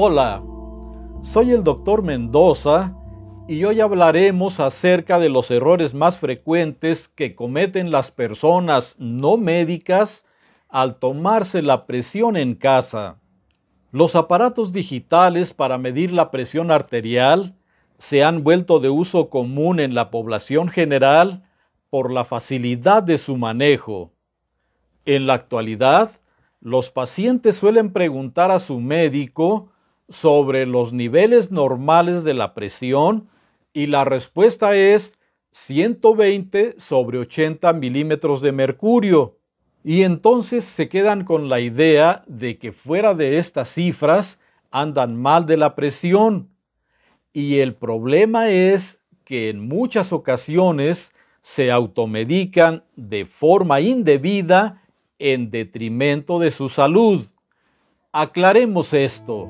Hola, soy el doctor Mendoza y hoy hablaremos acerca de los errores más frecuentes que cometen las personas no médicas al tomarse la presión en casa. Los aparatos digitales para medir la presión arterial se han vuelto de uso común en la población general por la facilidad de su manejo. En la actualidad, los pacientes suelen preguntar a su médico sobre los niveles normales de la presión y la respuesta es 120 sobre 80 milímetros de mercurio. Y entonces se quedan con la idea de que fuera de estas cifras andan mal de la presión. Y el problema es que en muchas ocasiones se automedican de forma indebida en detrimento de su salud. Aclaremos esto.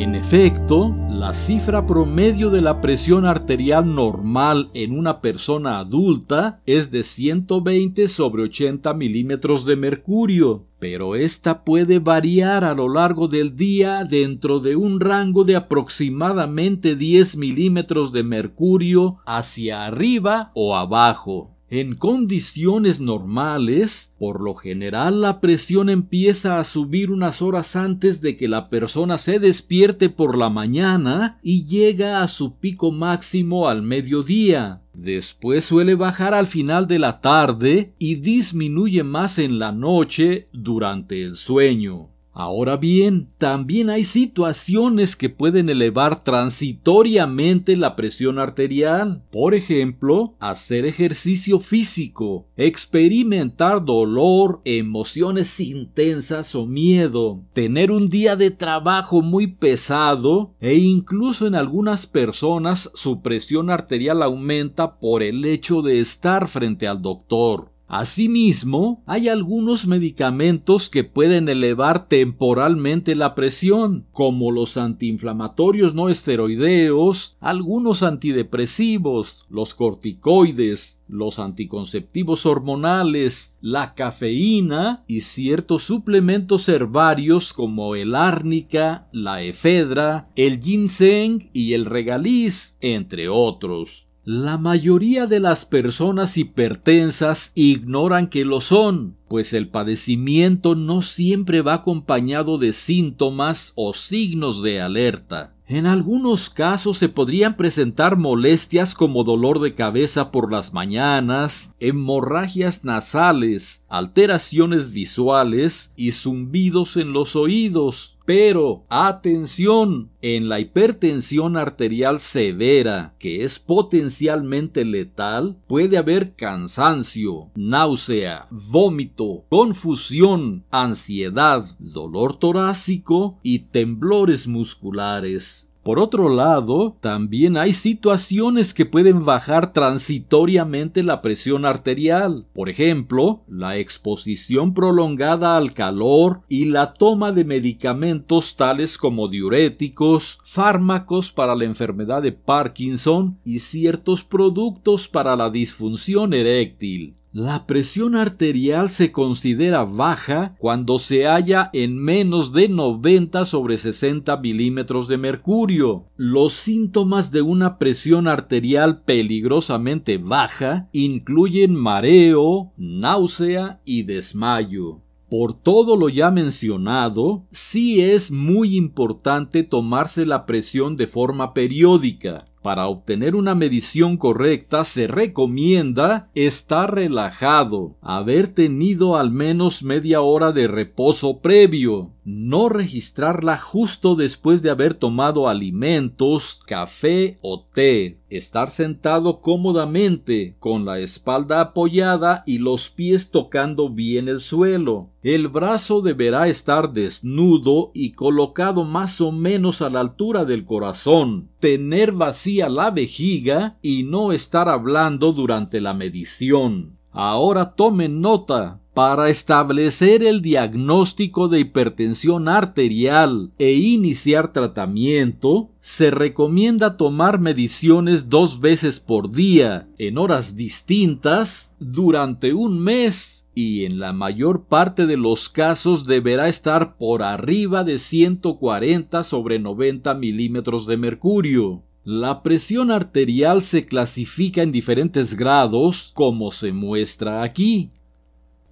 En efecto, la cifra promedio de la presión arterial normal en una persona adulta es de 120 sobre 80 milímetros de mercurio, pero esta puede variar a lo largo del día dentro de un rango de aproximadamente 10 milímetros de mercurio hacia arriba o abajo. En condiciones normales, por lo general la presión empieza a subir unas horas antes de que la persona se despierte por la mañana y llega a su pico máximo al mediodía. Después suele bajar al final de la tarde y disminuye más en la noche durante el sueño. Ahora bien, también hay situaciones que pueden elevar transitoriamente la presión arterial. Por ejemplo, hacer ejercicio físico, experimentar dolor, emociones intensas o miedo, tener un día de trabajo muy pesado e incluso en algunas personas su presión arterial aumenta por el hecho de estar frente al doctor. Asimismo, hay algunos medicamentos que pueden elevar temporalmente la presión, como los antiinflamatorios no esteroideos, algunos antidepresivos, los corticoides, los anticonceptivos hormonales, la cafeína y ciertos suplementos herbarios como el árnica, la efedra, el ginseng y el regaliz, entre otros. La mayoría de las personas hipertensas ignoran que lo son, pues el padecimiento no siempre va acompañado de síntomas o signos de alerta. En algunos casos se podrían presentar molestias como dolor de cabeza por las mañanas, hemorragias nasales, alteraciones visuales y zumbidos en los oídos, pero atención, en la hipertensión arterial severa, que es potencialmente letal, puede haber cansancio, náusea, vómito, confusión, ansiedad, dolor torácico y temblores musculares. Por otro lado, también hay situaciones que pueden bajar transitoriamente la presión arterial, por ejemplo, la exposición prolongada al calor y la toma de medicamentos tales como diuréticos, fármacos para la enfermedad de Parkinson y ciertos productos para la disfunción eréctil. La presión arterial se considera baja cuando se halla en menos de 90 sobre 60 milímetros de mercurio. Los síntomas de una presión arterial peligrosamente baja incluyen mareo, náusea y desmayo. Por todo lo ya mencionado, sí es muy importante tomarse la presión de forma periódica. Para obtener una medición correcta se recomienda estar relajado, haber tenido al menos media hora de reposo previo, no registrarla justo después de haber tomado alimentos, café o té, estar sentado cómodamente, con la espalda apoyada y los pies tocando bien el suelo. El brazo deberá estar desnudo y colocado más o menos a la altura del corazón tener vacía la vejiga y no estar hablando durante la medición. Ahora tomen nota para establecer el diagnóstico de hipertensión arterial e iniciar tratamiento, se recomienda tomar mediciones dos veces por día, en horas distintas, durante un mes y en la mayor parte de los casos deberá estar por arriba de 140 sobre 90 milímetros de mercurio. La presión arterial se clasifica en diferentes grados, como se muestra aquí.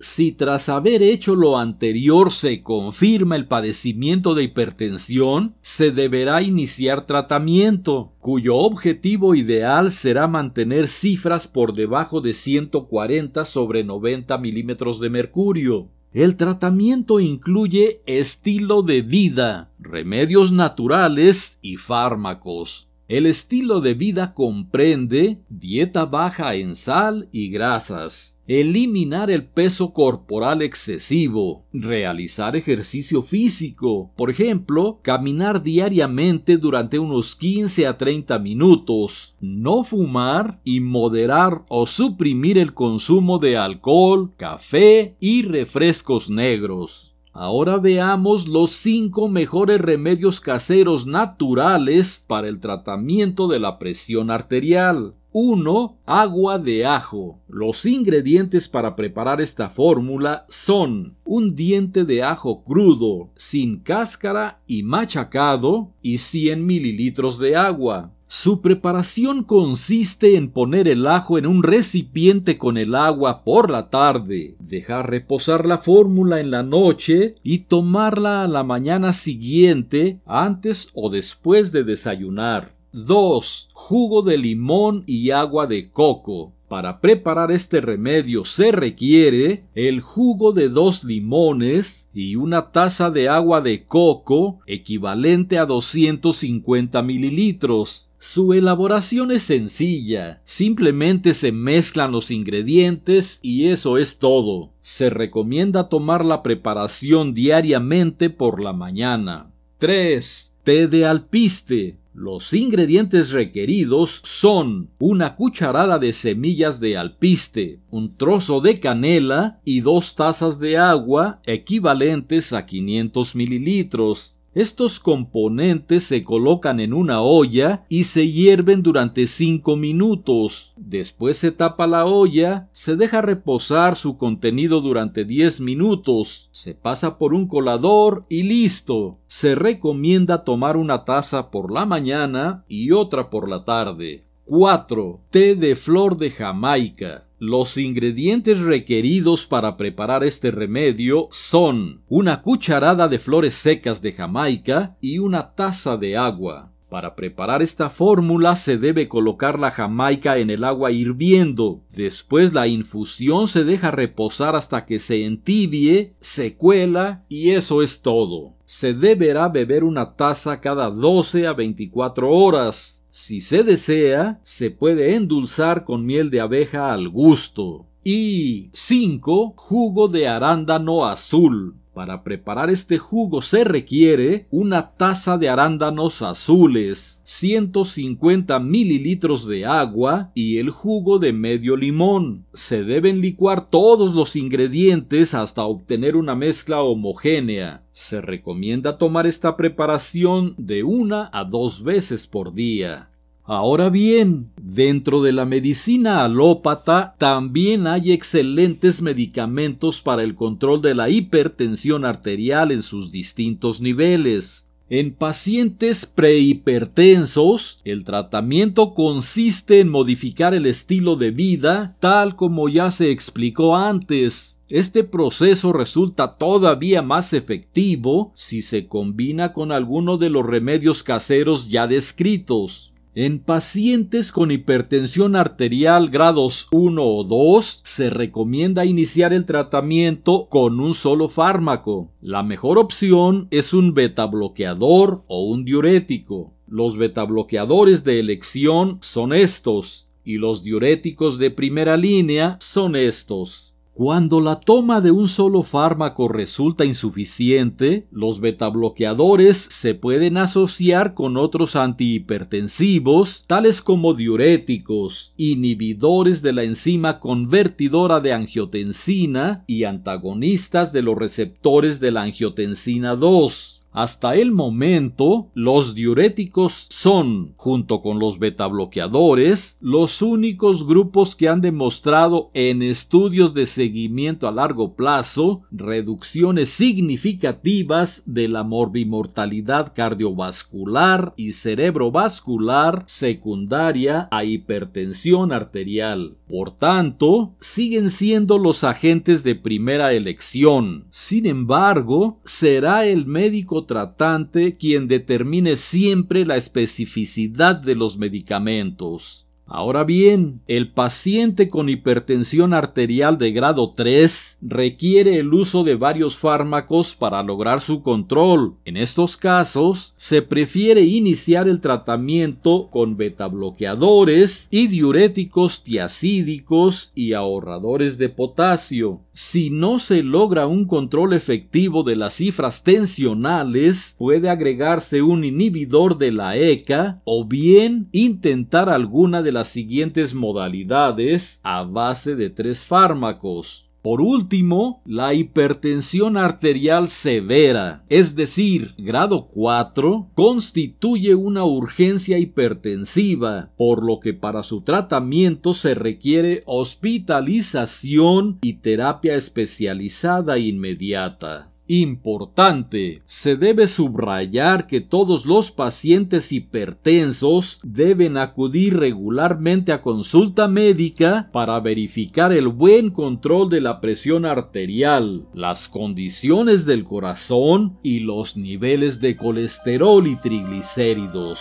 Si tras haber hecho lo anterior se confirma el padecimiento de hipertensión, se deberá iniciar tratamiento, cuyo objetivo ideal será mantener cifras por debajo de 140 sobre 90 milímetros de mercurio. El tratamiento incluye estilo de vida, remedios naturales y fármacos. El estilo de vida comprende dieta baja en sal y grasas, eliminar el peso corporal excesivo, realizar ejercicio físico, por ejemplo, caminar diariamente durante unos 15 a 30 minutos, no fumar y moderar o suprimir el consumo de alcohol, café y refrescos negros. Ahora veamos los 5 mejores remedios caseros naturales para el tratamiento de la presión arterial. 1. Agua de ajo. Los ingredientes para preparar esta fórmula son un diente de ajo crudo, sin cáscara y machacado, y 100 mililitros de agua. Su preparación consiste en poner el ajo en un recipiente con el agua por la tarde, dejar reposar la fórmula en la noche y tomarla a la mañana siguiente antes o después de desayunar. 2. Jugo de limón y agua de coco. Para preparar este remedio se requiere el jugo de dos limones y una taza de agua de coco equivalente a 250 mililitros. Su elaboración es sencilla, simplemente se mezclan los ingredientes y eso es todo. Se recomienda tomar la preparación diariamente por la mañana. 3. Té de alpiste. Los ingredientes requeridos son una cucharada de semillas de alpiste, un trozo de canela y dos tazas de agua equivalentes a 500 mililitros. Estos componentes se colocan en una olla y se hierven durante 5 minutos. Después se tapa la olla, se deja reposar su contenido durante 10 minutos, se pasa por un colador y listo. Se recomienda tomar una taza por la mañana y otra por la tarde. 4. Té de flor de Jamaica. Los ingredientes requeridos para preparar este remedio son una cucharada de flores secas de Jamaica y una taza de agua. Para preparar esta fórmula se debe colocar la jamaica en el agua hirviendo. Después la infusión se deja reposar hasta que se entibie, se cuela y eso es todo. Se deberá beber una taza cada 12 a 24 horas. Si se desea, se puede endulzar con miel de abeja al gusto. Y 5. Jugo de arándano azul. Para preparar este jugo se requiere una taza de arándanos azules, 150 mililitros de agua y el jugo de medio limón. Se deben licuar todos los ingredientes hasta obtener una mezcla homogénea. Se recomienda tomar esta preparación de una a dos veces por día. Ahora bien, dentro de la medicina alópata también hay excelentes medicamentos para el control de la hipertensión arterial en sus distintos niveles. En pacientes prehipertensos, el tratamiento consiste en modificar el estilo de vida, tal como ya se explicó antes, este proceso resulta todavía más efectivo si se combina con alguno de los remedios caseros ya descritos. En pacientes con hipertensión arterial grados 1 o 2 se recomienda iniciar el tratamiento con un solo fármaco. La mejor opción es un betabloqueador o un diurético. Los betabloqueadores de elección son estos y los diuréticos de primera línea son estos. Cuando la toma de un solo fármaco resulta insuficiente, los betabloqueadores se pueden asociar con otros antihipertensivos, tales como diuréticos, inhibidores de la enzima convertidora de angiotensina y antagonistas de los receptores de la angiotensina 2. Hasta el momento, los diuréticos son, junto con los betabloqueadores, los únicos grupos que han demostrado en estudios de seguimiento a largo plazo reducciones significativas de la morbimortalidad cardiovascular y cerebrovascular secundaria a hipertensión arterial. Por tanto, siguen siendo los agentes de primera elección. Sin embargo, será el médico tratante quien determine siempre la especificidad de los medicamentos. Ahora bien, el paciente con hipertensión arterial de grado 3 requiere el uso de varios fármacos para lograr su control. En estos casos, se prefiere iniciar el tratamiento con betabloqueadores y diuréticos tiacídicos y ahorradores de potasio si no se logra un control efectivo de las cifras tensionales, puede agregarse un inhibidor de la ECA o bien intentar alguna de las siguientes modalidades a base de tres fármacos por último, la hipertensión arterial severa, es decir, grado 4, constituye una urgencia hipertensiva, por lo que para su tratamiento se requiere hospitalización y terapia especializada inmediata. Importante, se debe subrayar que todos los pacientes hipertensos deben acudir regularmente a consulta médica para verificar el buen control de la presión arterial, las condiciones del corazón y los niveles de colesterol y triglicéridos.